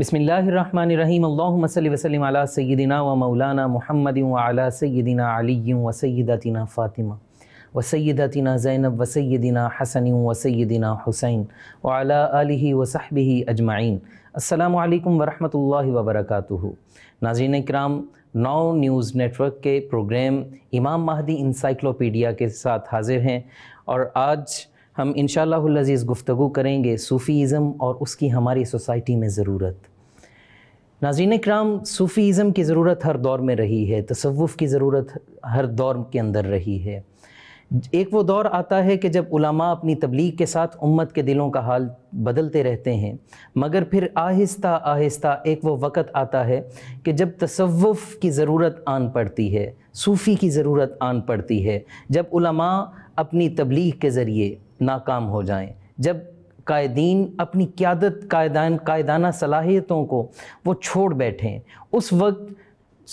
بسم اللہ الرحمن الرحیم اللہم صلی وسلم علی سیدنا و مولانا محمد و علی سیدنا علی و سیدتنا فاطمہ و سیدتنا زینب و سیدنا حسن و سیدنا حسین و علی آلہ و صحبہ اجمعین السلام علیکم ورحمۃ اللہ وبرکاتہ ناظرین اکرام نو نیوز نیٹورک کے پروگرام امام مہدی انسائیکلوپیڈیا کے ساتھ حاضر ہیں اور آج ہم انشاءاللہ العزیز گفتگو کریں گے صوفی ازم اور اس کی ہماری سوسائٹی میں ضرورت ناظرین کرام صوفی ازم کی ضرورت ہر دور میں رہی ہے تصوف کی ضرورت ہر دور کے اندر رہی ہے ایک وہ دور آتا ہے کہ جب علماء اپنی تبلیغ کے ساتھ امت کے دلوں کا حال بدلتے رہتے ہیں مگر پھر آہستہ آہستہ ایک وہ وقت آتا ہے کہ جب تصوف کی ضرورت آن پڑتی ہے صوفی کی ضرورت آن پڑتی ہے جب علماء اپنی تبلیغ کے ذریعے ناکام ہو جائیں جب قائدین اپنی قیادت قائدان قائدانہ صلاحیتوں کو وہ چھوڑ بیٹھیں اس وقت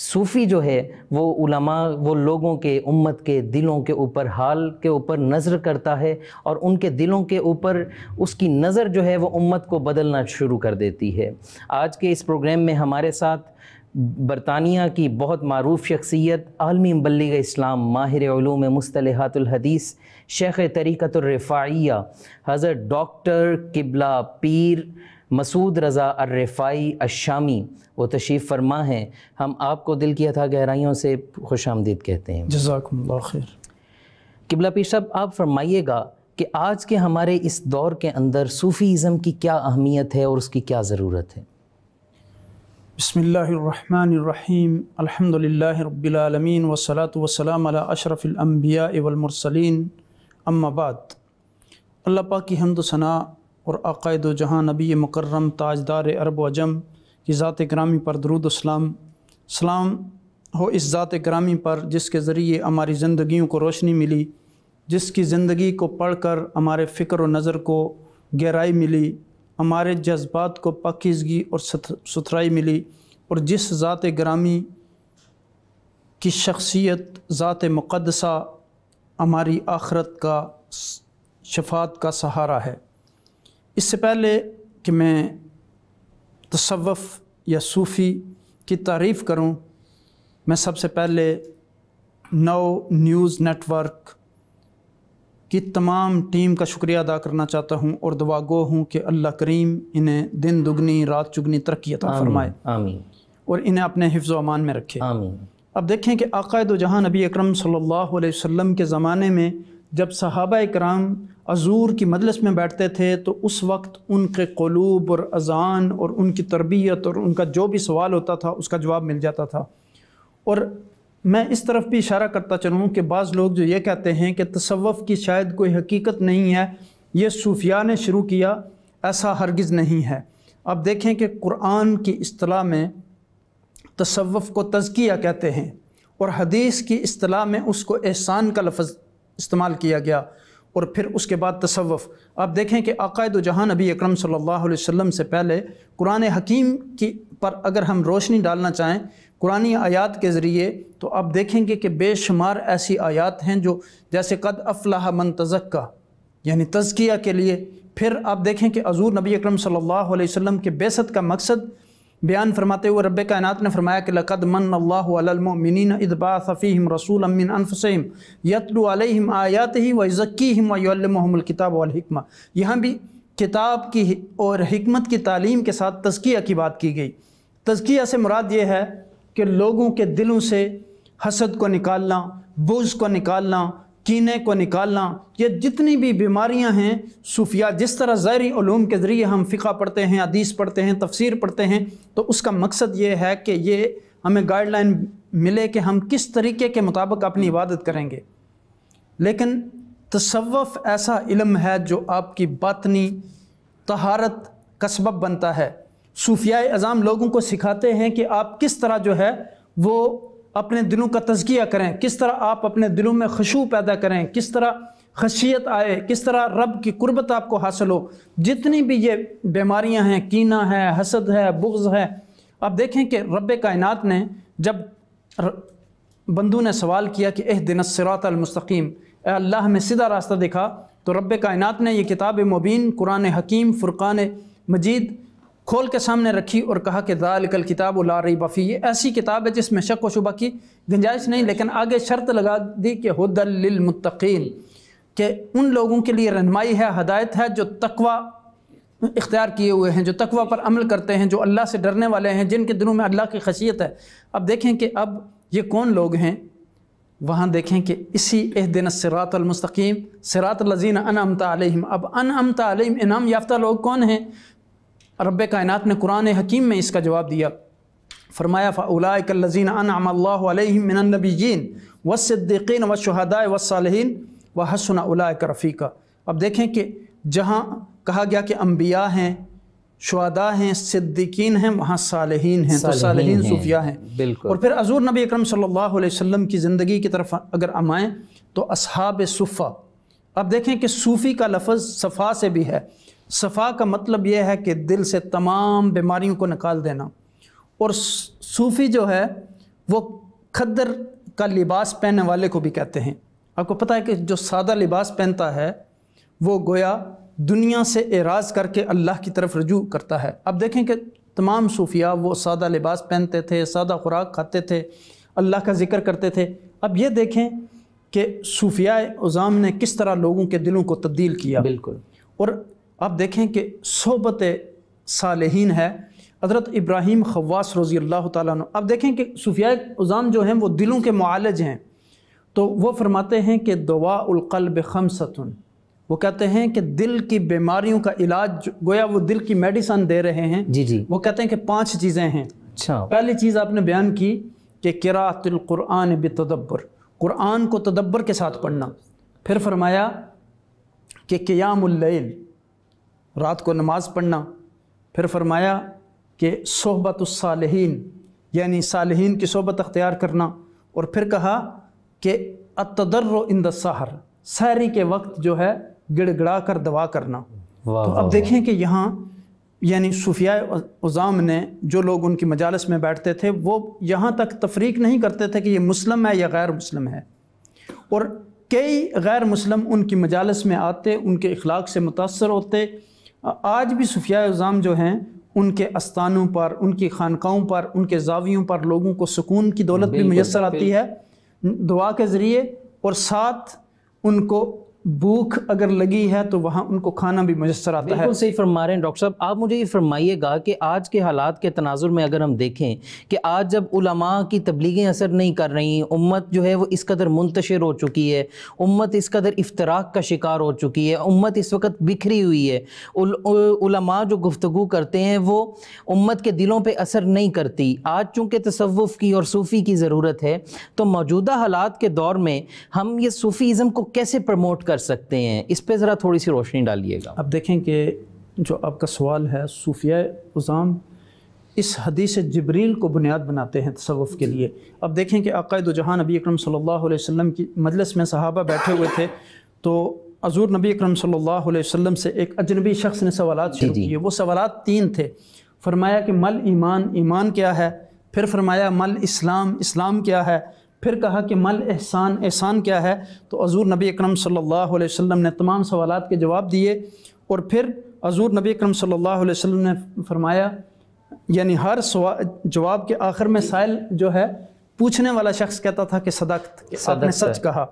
صوفی جو ہے وہ علماء وہ لوگوں کے امت کے دلوں کے اوپر حال کے اوپر نظر کرتا ہے اور ان کے دلوں کے اوپر اس کی نظر جو ہے وہ امت کو بدلنا شروع کر دیتی ہے آج کے اس پروگرام میں ہمارے ساتھ برطانیہ کی بہت معروف شخصیت عالمی مبلغ اسلام ماہر علوم مصطلحات الحدیث شیخ طریقت الرفاعیہ حضرت ڈاکٹر قبلہ پیر مسعود رضا الرفاعی الشامی وہ تشریف فرما ہیں ہم آپ کو دل کی عطا گہرائیوں سے خوش آمدید کہتے ہیں جزاکم اللہ خیر قبلہ پیر صاحب آپ فرمائیے گا کہ آج کے ہمارے اس دور کے اندر صوفی ازم کی کیا اہمیت ہے اور اس کی کیا ضرورت ہے بسم اللہ الرحمن الرحیم الحمد رب العالمین وصلاۃ وسلام علی اشرف الانبیاء والمرسلین اما بعد اللہ پاک کی حمد و ثناء اور عقائد و جہاں نبی مکرم تاجدار عرب و عجم کی ذات گرامی پر درود و سلام سلام ہو اس ذات گرامی پر جس کے ذریعے ہماری زندگیوں کو روشنی ملی جس کی زندگی کو پڑھ کر ہمارے فکر و نظر کو گہرائی ملی ہمارے جذبات کو پاکیزگی اور ستھرائی ملی اور جس ذات گرامی کی شخصیت ذات مقدسہ ہماری آخرت کا شفاعت کا سہارا ہے اس سے پہلے کہ میں تصوف یا صوفی کی تعریف کروں میں سب سے پہلے نو نیوز نیٹ ورک کی تمام ٹیم کا شکریہ ادا کرنا چاہتا ہوں اور دعا گو ہوں کہ اللہ کریم انہیں دن دگنی رات چگنی ترقی عطا فرمائے آمین اور انہیں اپنے حفظ و امان میں رکھے اب دیکھیں کہ آقا دو جہاں نبی اکرم صلی اللہ علیہ وسلم کے زمانے میں جب صحابہ اکرام عزور کی مدلس میں بیٹھتے تھے تو اس وقت ان کے قلوب اور اذان اور ان کی تربیت اور ان کا جو بھی سوال ہوتا تھا اس کا جواب مل جاتا تھا اور میں اس طرف بھی اشارہ کرتا چلوں کہ بعض لوگ جو یہ کہتے ہیں کہ تصوف کی شاید کوئی حقیقت نہیں ہے یہ صوفیہ نے شروع کیا ایسا ہرگز نہیں ہے اب دیکھیں کہ قرآن کی اصطلاح میں تصوف کو تزکیہ کہتے ہیں اور حدیث کی اصطلاح میں اس کو احسان کا لفظ استعمال کیا گیا اور پھر اس کے بعد تصوف آپ دیکھیں کہ عقائد و جہاں نبی اکرم صلی اللہ علیہ وسلم سے پہلے قرآن حکیم کی پر اگر ہم روشنی ڈالنا چاہیں قرآن آیات کے ذریعے تو آپ دیکھیں گے کہ بے شمار ایسی آیات ہیں جو جیسے قد افلاح من تزکہ یعنی تزکیہ کے لیے پھر آپ دیکھیں کہ حضور نبی اکرم صلی اللہ علیہ وسلم کے بیست کا مقصد بیان فرماتے ہوئے رب کائنات نے فرمایا کہ لقد من اللہ علی المؤمنین اذ باث فیہم رسولا من انفسہم یتلو علیہم آیاتہ و یزکیہم و یعلمہم الکتاب والحکمہ یہاں بھی کتاب کی اور حکمت کی تعلیم کے ساتھ تزکیہ کی بات کی گئی تزکیہ سے مراد یہ ہے کہ لوگوں کے دلوں سے حسد کو نکالنا بوز کو نکالنا کینے کو نکالنا جتنی بھی بیماریاں ہیں صوفیہ جس طرح ظاہری علوم کے ذریعے ہم فقہ پڑھتے ہیں عدیث پڑھتے ہیں تفسیر پڑھتے ہیں تو اس کا مقصد یہ ہے کہ یہ ہمیں گائیڈ لائن ملے کہ ہم کس طریقے کے مطابق اپنی عبادت کریں گے لیکن تصوف ایسا علم ہے جو آپ کی باطنی طہارت کا سبب بنتا ہے صوفیاء اعظام لوگوں کو سکھاتے ہیں کہ آپ کس طرح جو ہے وہ اپنے دلوں کا تزکیہ کریں کس طرح آپ اپنے دلوں میں خشو پیدا کریں کس طرح خشیت آئے کس طرح رب کی قربت آپ کو حاصل ہو جتنی بھی یہ بیماریاں ہیں کینہ ہے حسد ہے بغض ہے آپ دیکھیں کہ رب کائنات نے جب بندو نے سوال کیا کہ اہ دن سرات المستقیم اے اللہ میں سیدھا راستہ دکھا تو رب کائنات نے یہ کتاب مبین قرآن حکیم فرقان مجید کھول کے سامنے رکھی اور کہا کہ ذالک کتاب لا رہی بفی یہ ایسی کتاب ہے جس میں شک و شبہ کی گنجائش نہیں لیکن آگے شرط لگا دی کہ حد للمتقین کہ ان لوگوں کے لیے رہنمائی ہے ہدایت ہے جو تقوی اختیار کیے ہوئے ہیں جو تقوی پر عمل کرتے ہیں جو اللہ سے ڈرنے والے ہیں جن کے دنوں میں اللہ کی خشیت ہے اب دیکھیں کہ اب یہ کون لوگ ہیں وہاں دیکھیں کہ اسی اہ دن سرات المستقیم سرات الذین ان امتا علیہم اب ان امتا انعام یافتہ لوگ کون ہیں رب کائنات نے قرآن حکیم میں اس کا جواب دیا فرمایا فلائے الَّذِينَ أَنْعَمَ اللَّهُ اللہ علیہ النَّبِيِّينَ و وَالشُّهَدَاءِ و وَحَسُنَ و صالحین و حسن رفیقہ اب دیکھیں کہ جہاں کہا گیا کہ انبیاء ہیں شہداء ہیں صدیقین ہیں وہاں صالحین ہیں صالحین صوفیہ ہیں بالکل اور پھر حضور نبی اکرم صلی اللہ علیہ وسلم کی زندگی کی طرف اگر امائیں تو اصحاب صفہ اب دیکھیں کہ صوفی کا لفظ صفا سے بھی ہے صفا کا مطلب یہ ہے کہ دل سے تمام بیماریوں کو نکال دینا اور صوفی جو ہے وہ خدر کا لباس پہننے والے کو بھی کہتے ہیں آپ کو پتہ ہے کہ جو سادہ لباس پہنتا ہے وہ گویا دنیا سے اعراض کر کے اللہ کی طرف رجوع کرتا ہے اب دیکھیں کہ تمام صوفیہ وہ سادہ لباس پہنتے تھے سادہ خوراک کھاتے تھے اللہ کا ذکر کرتے تھے اب یہ دیکھیں کہ صوفیہ عظام نے کس طرح لوگوں کے دلوں کو تبدیل کیا بالکل اور آپ دیکھیں کہ صحبت صالحین ہے حضرت ابراہیم خواص رضی اللہ تعالیٰ عنہ اب دیکھیں کہ صوفیاء اعظام جو ہیں وہ دلوں کے معالج ہیں تو وہ فرماتے ہیں کہ دعا القلب خمستن وہ کہتے ہیں کہ دل کی بیماریوں کا علاج گویا وہ دل کی میڈیسن دے رہے ہیں جی جی وہ کہتے ہیں کہ پانچ چیزیں ہیں اچھا پہلی چیز آپ نے بیان کی کہ کراۃۃ القرآن بتدبر قرآن کو تدبر کے ساتھ پڑھنا پھر فرمایا کہ قیام اللیل رات کو نماز پڑھنا پھر فرمایا کہ صحبت الصالحین یعنی صالحین کی صحبت اختیار کرنا اور پھر کہا کہ اتدر و ان د سحری کے وقت جو ہے گڑ گڑا کر دعا کرنا تو اب دیکھیں کہ یہاں یعنی عظام نے جو لوگ ان کی مجالس میں بیٹھتے تھے وہ یہاں تک تفریق نہیں کرتے تھے کہ یہ مسلم ہے یا غیر مسلم ہے اور کئی غیر مسلم ان کی مجالس میں آتے ان کے اخلاق سے متاثر ہوتے آج بھی صفیہ اعظام جو ہیں ان کے استانوں پر ان کی خانقاہوں پر ان کے زاویوں پر لوگوں کو سکون کی دولت بھی میسر آتی ہے دعا کے ذریعے اور ساتھ ان کو بھوک اگر لگی ہے تو وہاں ان کو کھانا بھی مجسر آتا ہے صحیح فرما رہے ہیں ڈاکٹر صاحب آپ مجھے یہ فرمائیے گا کہ آج کے حالات کے تناظر میں اگر ہم دیکھیں کہ آج جب علماء کی تبلیغیں اثر نہیں کر رہی ہیں امت جو ہے وہ اس قدر منتشر ہو چکی ہے امت اس قدر افتراق کا شکار ہو چکی ہے امت اس وقت بکھری ہوئی ہے علماء جو گفتگو کرتے ہیں وہ امت کے دلوں پہ اثر نہیں کرتی آج چونکہ تصوف کی اور صوفی کی ضرورت ہے تو موجودہ حالات کے دور میں ہم یہ صوفی ازم کو کیسے پرموٹ کر کر سکتے ہیں اس پہ ذرا تھوڑی سی روشنی ڈالیے گا اب دیکھیں کہ جو آپ کا سوال ہے صوفیہ اظام اس حدیث جبریل کو بنیاد بناتے ہیں تصوف کے لیے اب دیکھیں کہ عقائد و جہاں نبی اکرم صلی اللہ علیہ وسلم کی مجلس میں صحابہ بیٹھے ہوئے تھے تو حضور نبی اکرم صلی اللہ علیہ وسلم سے ایک اجنبی شخص نے سوالات جی، شروع جی۔ کیے وہ سوالات تین تھے فرمایا کہ مل ایمان ایمان کیا ہے پھر فرمایا مل اسلام اسلام کیا ہے پھر کہا کہ مل احسان احسان کیا ہے تو حضور نبی اکرم صلی اللہ علیہ وسلم نے تمام سوالات کے جواب دیے اور پھر حضور نبی اکرم صلی اللہ علیہ وسلم نے فرمایا یعنی ہر جواب کے آخر میں سائل جو ہے پوچھنے والا شخص کہتا تھا کہ آپ نے سچ کہا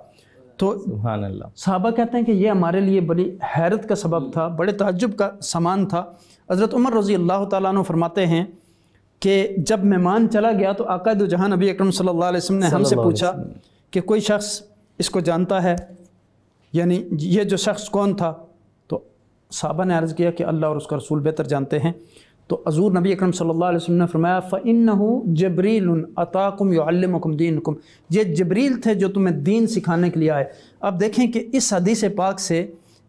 تو صحابہ کہتے ہیں کہ یہ ہمارے لیے بڑی حیرت کا سبب تھا بڑے تعجب کا سامان تھا حضرت عمر رضی اللہ تعالیٰ عنہ فرماتے ہیں کہ جب مہمان چلا گیا تو آقا دو جہاں نبی اکرم صلی اللہ علیہ وسلم نے ہم سے پوچھا کہ کوئی شخص اس کو جانتا ہے یعنی یہ جو شخص کون تھا تو صحابہ نے عرض کیا کہ اللہ اور اس کا رسول بہتر جانتے ہیں تو حضور نبی اکرم صلی اللہ علیہ وسلم نے فرمایا جبریل جَبْرِيلٌ أَتَاكُمْ يُعَلِّمُكُمْ دِينُكُمْ یہ جبریل تھے جو تمہیں دین سکھانے کے لیے آئے اب دیکھیں کہ اس حدیث پاک سے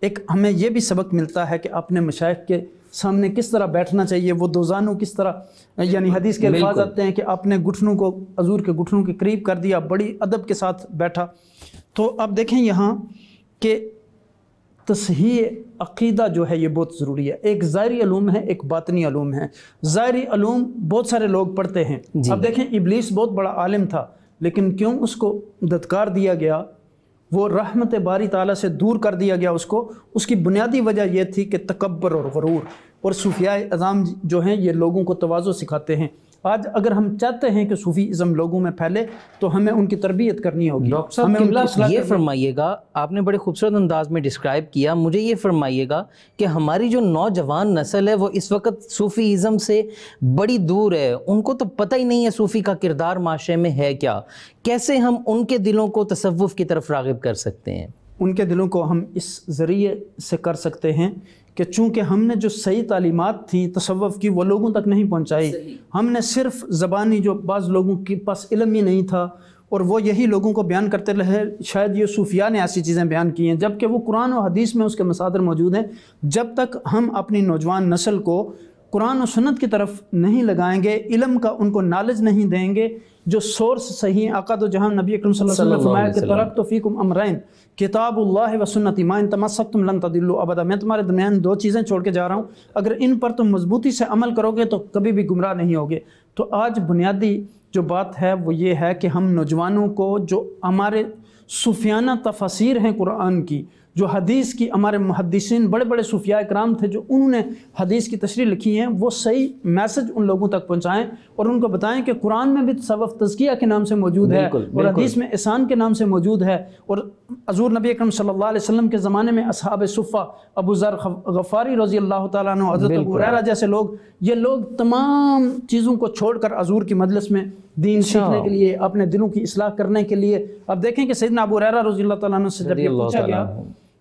ایک ہمیں یہ بھی سبق ملتا ہے کہ اپنے مشائق کے سامنے کس طرح بیٹھنا چاہیے وہ دو زانوں کس طرح یعنی حدیث کے الفاظ آتے ہیں کہ اپنے گھٹنوں کو حضور کے گھٹنوں کے قریب کر دیا بڑی ادب کے ساتھ بیٹھا تو اب دیکھیں یہاں کہ تصحیح عقیدہ جو ہے یہ بہت ضروری ہے ایک ظاہری علوم ہے ایک باطنی علوم ہے ظاہری علوم بہت سارے لوگ پڑھتے ہیں جی۔ اب دیکھیں ابلیس بہت بڑا عالم تھا لیکن کیوں اس کو دتکار دیا گیا وہ رحمت باری تعالیٰ سے دور کر دیا گیا اس کو اس کی بنیادی وجہ یہ تھی کہ تکبر اور غرور اور صوفیاء اعظام جو ہیں یہ لوگوں کو توازو سکھاتے ہیں آج اگر ہم چاہتے ہیں کہ صوفی ازم لوگوں میں پھیلے تو ہمیں ان کی تربیت کرنی ہوگی ڈاکٹر صاحب یہ فرمائیے گا آپ نے بڑے خوبصورت انداز میں ڈسکرائب کیا مجھے یہ فرمائیے گا کہ ہماری جو نوجوان نسل ہے وہ اس وقت صوفی ازم سے بڑی دور ہے ان کو تو پتہ ہی نہیں ہے صوفی کا کردار معاشرے میں ہے کیا کیسے ہم ان کے دلوں کو تصوف کی طرف راغب کر سکتے ہیں ان کے دلوں کو ہم اس ذریعے سے کر سکتے ہیں کہ چونکہ ہم نے جو صحیح تعلیمات تھیں تصوف کی وہ لوگوں تک نہیں پہنچائی ہم نے صرف زبانی جو بعض لوگوں کے پاس علم ہی نہیں تھا اور وہ یہی لوگوں کو بیان کرتے رہے شاید یہ صوفیہ نے ایسی چیزیں بیان کی ہیں جبکہ وہ قرآن و حدیث میں اس کے مسادر موجود ہیں جب تک ہم اپنی نوجوان نسل کو قرآن و سنت کی طرف نہیں لگائیں گے علم کا ان کو نالج نہیں دیں گے جو سورس صحیح ہے آقاد و جہاں نبی اکرم صلی اللہ کہ طرف تو فیکم امرائن کتاب اللہ اللّہ وسنتی تمسک انتما لن تدلو ابدا میں تمہارے درمیان دو چیزیں چھوڑ کے جا رہا ہوں اگر ان پر تم مضبوطی سے عمل کرو گے تو کبھی بھی گمراہ نہیں ہوگے تو آج بنیادی جو بات ہے وہ یہ ہے کہ ہم نوجوانوں کو جو ہمارے صوفیانہ تفسیر ہیں قرآن کی جو حدیث کی ہمارے محدثین بڑے بڑے صوفیاء کرام تھے جو انہوں نے حدیث کی تشریح لکھی ہیں وہ صحیح میسج ان لوگوں تک پہنچائیں اور ان کو بتائیں کہ قرآن میں بھی صوف تزکیہ کے نام سے موجود ہے اور حدیث میں احسان کے نام سے موجود ہے اور حضور نبی اکرم صلی اللہ علیہ وسلم کے زمانے میں اصحاب صفہ ابو ذر غفاری رضی اللہ تعالیٰ عنہ حضرت ابو ریرہ جیسے لوگ یہ لوگ تمام چیزوں کو چھوڑ کر حضور کی مدلس میں دین سیکھنے کے لیے اپنے دلوں کی اصلاح کرنے کے لیے اب دیکھیں کہ سیدنا ابو ریرہ رضی اللہ تعالیٰ عنہ سے جب یہ پوچھا گیا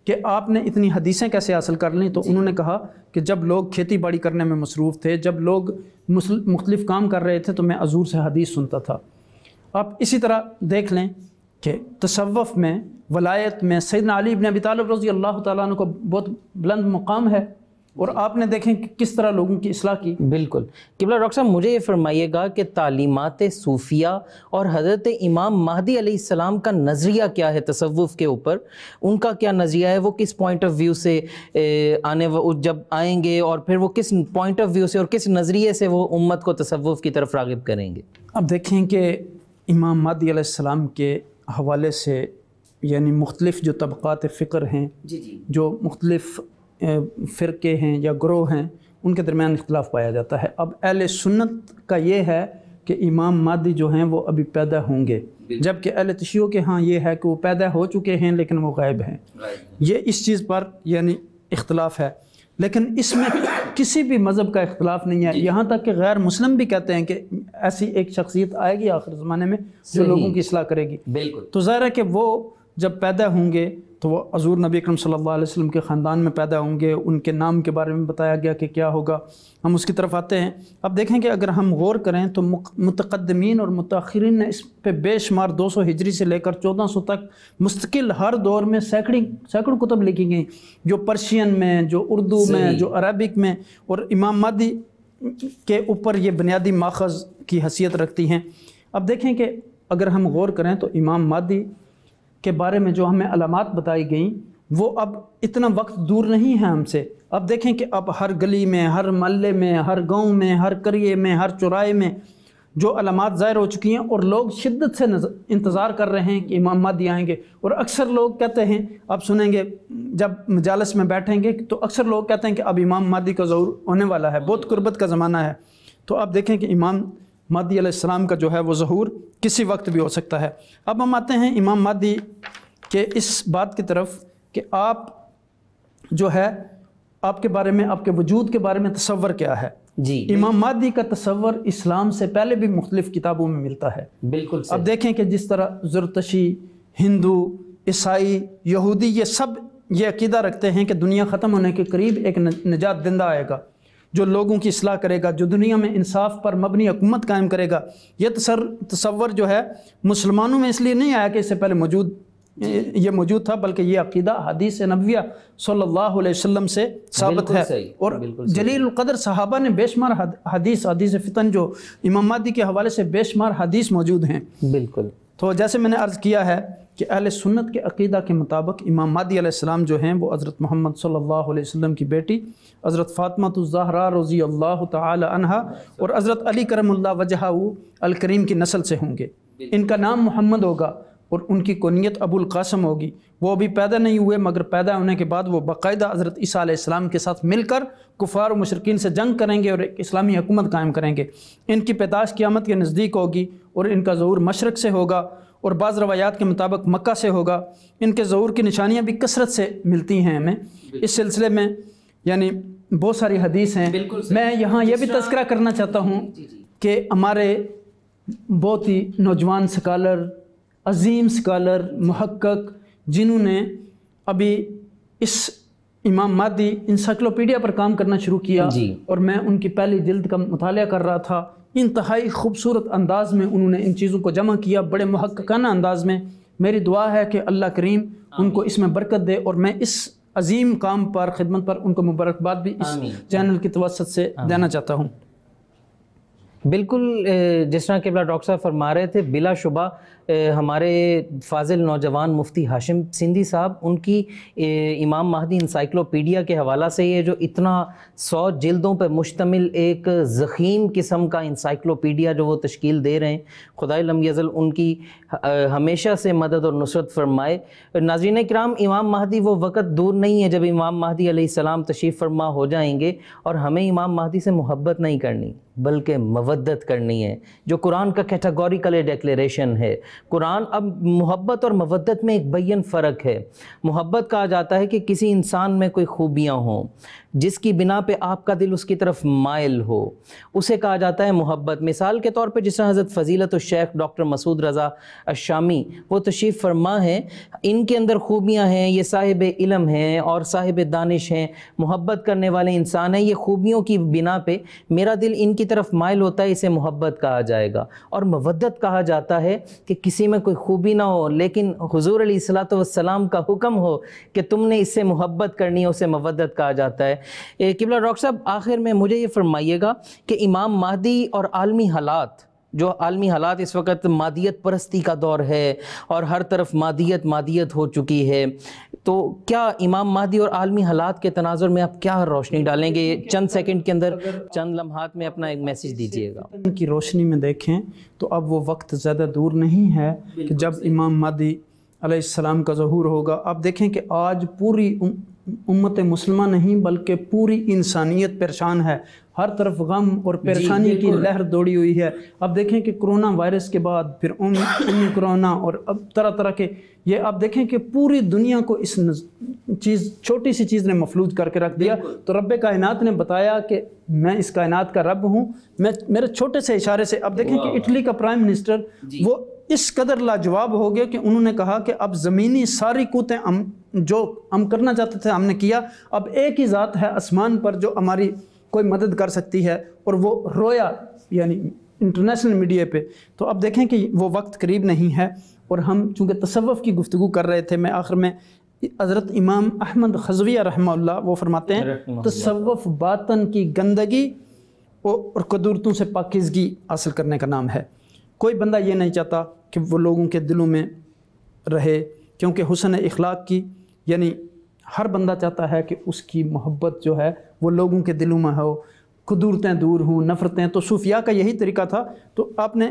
کہ آپ نے اتنی حدیثیں کیسے حاصل کر لیں تو جی۔ انہوں نے کہا کہ جب لوگ کھیتی باڑی کرنے میں مصروف تھے جب لوگ مختلف کام کر رہے تھے تو میں عزور سے حدیث سنتا تھا آپ اسی طرح دیکھ لیں کہ تصوف میں ولایت میں سیدنا علی ابن ابی طالب رضی اللہ تعالیٰ عنہ کو بہت بلند مقام ہے اور جی۔ آپ نے دیکھیں کہ کس طرح لوگوں کی اصلاح کی بالکل قبلہ ڈاکٹر صاحب مجھے یہ فرمائیے گا کہ تعلیمات صوفیہ اور حضرت امام مہدی علیہ السلام کا نظریہ کیا ہے تصوف کے اوپر ان کا کیا نظریہ ہے وہ کس پوائنٹ آف ویو سے آنے جب آئیں گے اور پھر وہ کس پوائنٹ آف ویو سے اور کس نظریے سے وہ امت کو تصوف کی طرف راغب کریں گے اب دیکھیں کہ امام مہدی علیہ السلام کے حوالے سے یعنی مختلف جو طبقات فکر ہیں جی، جی۔ جو مختلف فرقے ہیں یا گروہ ہیں ان کے درمیان اختلاف پایا جاتا ہے اب اہل سنت کا یہ ہے کہ امام مادی جو ہیں وہ ابھی پیدا ہوں گے جبکہ اہل تشیعوں کے ہاں یہ ہے کہ وہ پیدا ہو چکے ہیں لیکن وہ غائب ہیں یہ اس چیز پر یعنی اختلاف ہے لیکن اس میں کسی بھی مذہب کا اختلاف نہیں ہے جی۔ یہاں تک کہ غیر مسلم بھی کہتے ہیں کہ ایسی ایک شخصیت آئے گی آخر زمانے میں جو لوگوں کی اصلاح کرے گی تو ظاہر ہے کہ وہ جب پیدا ہوں گے تو وہ حضور نبی اکرم صلی اللہ علیہ وسلم کے خاندان میں پیدا ہوں گے ان کے نام کے بارے میں بتایا گیا کہ کیا ہوگا ہم اس کی طرف آتے ہیں اب دیکھیں کہ اگر ہم غور کریں تو متقدمین اور متاخرین نے اس پہ بے شمار دو سو ہجری سے لے کر چودہ سو تک مستقل ہر دور میں سینکڑی سینکڑوں کتب لکھی گئیں جو پرشین میں جو اردو میں جو عربک میں اور امام مادی کے اوپر یہ بنیادی ماخذ کی حیثیت رکھتی ہیں اب دیکھیں کہ اگر ہم غور کریں تو امام مادی کے بارے میں جو ہمیں علامات بتائی گئیں وہ اب اتنا وقت دور نہیں ہے ہم سے اب دیکھیں کہ اب ہر گلی میں ہر محلے میں ہر گاؤں میں ہر کریے میں ہر چرائے میں جو علامات ظاہر ہو چکی ہیں اور لوگ شدت سے انتظار کر رہے ہیں کہ امام مہدی آئیں گے اور اکثر لوگ کہتے ہیں اب سنیں گے جب مجالس میں بیٹھیں گے تو اکثر لوگ کہتے ہیں کہ اب امام مہدی کا ظہور ہونے والا ہے بہت قربت کا زمانہ ہے تو اب دیکھیں کہ امام مادی علیہ السلام کا جو ہے وہ ظہور کسی وقت بھی ہو سکتا ہے اب ہم آتے ہیں امام مادی کے اس بات کی طرف کہ آپ جو ہے آپ کے بارے میں آپ کے وجود کے بارے میں تصور کیا ہے جی امام مادی کا تصور اسلام سے پہلے بھی مختلف کتابوں میں ملتا ہے بالکل اب دیکھیں کہ جس طرح زرتشی ہندو عیسائی یہودی یہ سب یہ عقیدہ رکھتے ہیں کہ دنیا ختم ہونے کے قریب ایک نجات دندہ آئے گا جو لوگوں کی اصلاح کرے گا جو دنیا میں انصاف پر مبنی حکومت قائم کرے گا یہ تصر تصور جو ہے مسلمانوں میں اس لیے نہیں آیا کہ اس سے پہلے موجود یہ موجود تھا بلکہ یہ عقیدہ حدیث نبویہ صلی اللہ علیہ وسلم سے ثابت ہے اور جلیل القدر صحابہ نے بے شمار حدیث حدیث فتن جو امام مہدی کے حوالے سے بے شمار حدیث موجود ہیں بالکل تو جیسے میں نے عرض کیا ہے کہ اہل سنت کے عقیدہ کے مطابق امام مادی علیہ السلام جو ہیں وہ حضرت محمد صلی اللہ علیہ وسلم کی بیٹی حضرت فاطمہ الزہرا رضی اللہ تعالی عنہا اور حضرت علی کرم اللہ وجہ الکریم کی نسل سے ہوں گے ان کا نام محمد ہوگا اور ان کی کونیت القاسم ہوگی وہ ابھی پیدا نہیں ہوئے مگر پیدا ہونے کے بعد وہ باقاعدہ حضرت عیسیٰ علیہ السلام کے ساتھ مل کر کفار و مشرقین سے جنگ کریں گے اور ایک اسلامی حکومت قائم کریں گے ان کی پیدائش قیامت کے نزدیک ہوگی اور ان کا ظہور مشرق سے ہوگا اور بعض روایات کے مطابق مکہ سے ہوگا ان کے ظہور کی نشانیاں بھی کثرت سے ملتی ہیں ہمیں اس سلسلے میں یعنی بہت ساری حدیث ہیں میں یہاں یہ بھی تذکرہ کرنا چاہتا ہوں جی، جی۔ کہ ہمارے بہت ہی نوجوان سکالر عظیم سکالر محقق جنہوں نے ابھی اس امام مادی انسائکلوپیڈیا پر کام کرنا شروع کیا جی۔ اور میں ان کی پہلی جلد کا مطالعہ کر رہا تھا انتہائی خوبصورت انداز میں انہوں نے ان چیزوں کو جمع کیا بڑے محققانہ انداز میں میری دعا ہے کہ اللہ کریم ان کو اس میں برکت دے اور میں اس عظیم کام پر خدمت پر ان کو مبارکباد بھی اس چینل کی توسط سے دینا چاہتا ہوں بالکل جس طرح کے بلا ڈاکٹر صاحب فرما رہے تھے بلا شبہ ہمارے فاضل نوجوان مفتی ہاشم سندھی صاحب ان کی امام مہدی انسائیکلوپیڈیا کے حوالہ سے یہ جو اتنا سو جلدوں پر مشتمل ایک ضخیم قسم کا انسائیکلوپیڈیا جو وہ تشکیل دے رہے ہیں خدا یزل ان کی ہمیشہ سے مدد اور نصرت فرمائے ناظرین کرام امام مہدی وہ وقت دور نہیں ہے جب امام مہدی علیہ السلام تشریف فرما ہو جائیں گے اور ہمیں امام مہدی سے محبت نہیں کرنی بلکہ مودت کرنی ہے جو قرآن کا کیٹاگوریکل ڈیکلیریشن ہے قرآن اب محبت اور مودت میں ایک بین فرق ہے محبت کہا جاتا ہے کہ کسی انسان میں کوئی خوبیاں ہوں جس کی بنا پہ آپ کا دل اس کی طرف مائل ہو اسے کہا جاتا ہے محبت مثال کے طور پہ جس طرح حضرت فضیلت و شیخ ڈاکٹر مسعود رضا الشامی وہ تشریف فرما ہیں ان کے اندر خوبیاں ہیں یہ صاحب علم ہیں اور صاحب دانش ہیں محبت کرنے والے انسان ہیں یہ خوبیوں کی بنا پہ میرا دل ان کی طرف مائل ہوتا ہے اسے محبت کہا جائے گا اور مودت کہا جاتا ہے کہ کسی میں کوئی خوبی نہ ہو لیکن حضور علیہ السلام والسلام کا حکم ہو کہ تم نے اس سے محبت کرنی ہے اسے مودت کہا جاتا ہے قبلہ ڈاکٹر صاحب آخر میں مجھے یہ فرمائیے گا کہ امام مہدی اور عالمی حالات جو عالمی حالات اس وقت مادیت پرستی کا دور ہے اور ہر طرف مادیت مادیت ہو چکی ہے تو کیا امام مہدی اور عالمی حالات کے تناظر میں آپ کیا روشنی ڈالیں گے چند سیکنڈ کے اندر چند لمحات میں اپنا ایک میسج دیجئے گا ان کی روشنی میں دیکھیں تو اب وہ وقت زیادہ دور نہیں ہے کہ جب امام مہدی علیہ السلام کا ظہور ہوگا آپ دیکھیں کہ آج پوری امت مسلمہ نہیں بلکہ پوری انسانیت پریشان ہے ہر طرف غم اور جی، پریشانی کی لہر دوڑی ہوئی ہے اب دیکھیں کہ کرونا وائرس کے بعد پھر عم کرونا اور اب طرح طرح کے یہ اب دیکھیں کہ پوری دنیا کو اس چیز چھوٹی سی چیز نے مفلوط کر کے رکھ دیا تو رب کائنات نے بتایا کہ میں اس کائنات کا رب ہوں میں میرے چھوٹے سے اشارے سے اب دیکھیں کہ اٹلی کا پرائم منسٹر جی۔ وہ اس قدر لاجواب ہو گیا کہ انہوں نے کہا کہ اب زمینی ساری کوتیں ہم جو ہم کرنا چاہتے تھے ہم نے کیا اب ایک ہی ذات ہے آسمان پر جو ہماری کوئی مدد کر سکتی ہے اور وہ رویا یعنی انٹرنیشنل میڈیا پہ تو اب دیکھیں کہ وہ وقت قریب نہیں ہے اور ہم چونکہ تصوف کی گفتگو کر رہے تھے میں آخر میں حضرت امام احمد خزویہ رحمہ اللہ وہ فرماتے ہیں تصوف باطن کی گندگی اور قدرتوں سے پاکیزگی حاصل کرنے کا نام ہے کوئی بندہ یہ نہیں چاہتا کہ وہ لوگوں کے دلوں میں رہے کیونکہ حسن اخلاق کی یعنی ہر بندہ چاہتا ہے کہ اس کی محبت جو ہے وہ لوگوں کے دلوں میں ہو قدورتیں دور ہوں نفرتیں تو صوفیاء کا یہی طریقہ تھا تو آپ نے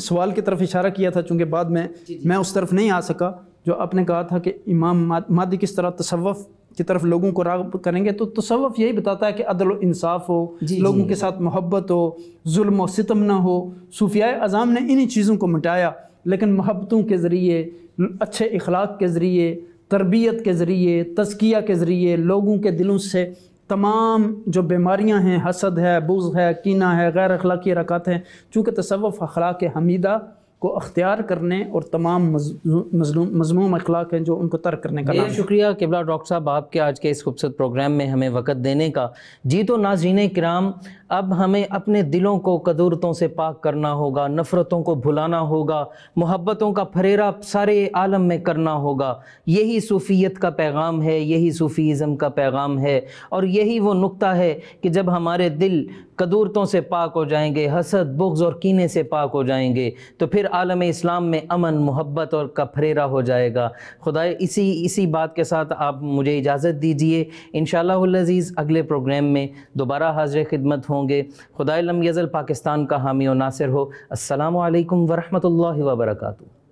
سوال کی طرف اشارہ کیا تھا چونکہ بعد میں جی، جی۔ میں اس طرف نہیں آ سکا جو آپ نے کہا تھا کہ امام مادی کس طرح تصوف کی طرف لوگوں کو راغب کریں گے تو تصوف یہی بتاتا ہے کہ عدل و انصاف ہو جی، لوگوں کے ساتھ محبت ہو ظلم و ستم نہ ہو صوفیاء اعظام نے انہی چیزوں کو مٹایا لیکن محبتوں کے ذریعے اچھے اخلاق کے ذریعے تربیت کے ذریعے تزکیہ کے ذریعے لوگوں کے دلوں سے تمام جو بیماریاں ہیں حسد ہے بوز ہے کینہ ہے غیر اخلاقی رکعت ہیں چونکہ تصوف اخلاق حمیدہ کو اختیار کرنے اور تمام مضموم اخلاق ہیں جو ان کو ترک کرنے کا نام شکریہ قبلہ ڈاکٹر صاحب آپ کے آج کے اس خوبصورت پروگرام میں ہمیں وقت دینے کا جی تو ناظرین کرام اب ہمیں اپنے دلوں کو قدورتوں سے پاک کرنا ہوگا نفرتوں کو بھلانا ہوگا محبتوں کا پھریرا سارے عالم میں کرنا ہوگا یہی صوفیت کا پیغام ہے یہی صوفیزم کا پیغام ہے اور یہی وہ نقطہ ہے کہ جب ہمارے دل قدورتوں سے پاک ہو جائیں گے حسد بغض اور کینے سے پاک ہو جائیں گے تو پھر عالم اسلام میں امن محبت اور کا پھریرا ہو جائے گا خدا اسی اسی بات کے ساتھ آپ مجھے اجازت دیجیے انشاءاللہ العزیز اللہ اگلے پروگرام میں دوبارہ حاضر خدمت ہوں ہوں گے خدا یزل پاکستان کا حامی و ناصر ہو السلام علیکم ورحمۃ اللہ وبرکاتہ